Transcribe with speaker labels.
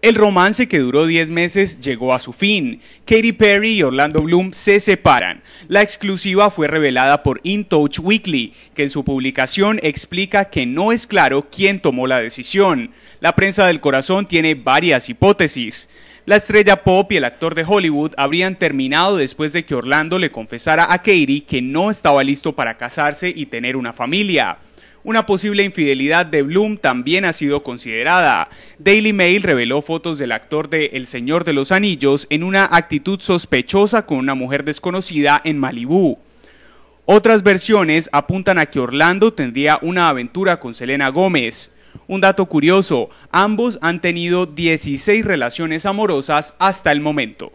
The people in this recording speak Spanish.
Speaker 1: El romance que duró 10 meses llegó a su fin. Katy Perry y Orlando Bloom se separan. La exclusiva fue revelada por Intouch Weekly, que en su publicación explica que no es claro quién tomó la decisión. La prensa del corazón tiene varias hipótesis. La estrella pop y el actor de Hollywood habrían terminado después de que Orlando le confesara a Katy que no estaba listo para casarse y tener una familia. Una posible infidelidad de Bloom también ha sido considerada. Daily Mail reveló fotos del actor de El Señor de los Anillos en una actitud sospechosa con una mujer desconocida en Malibú. Otras versiones apuntan a que Orlando tendría una aventura con Selena Gómez. Un dato curioso, ambos han tenido 16 relaciones amorosas hasta el momento.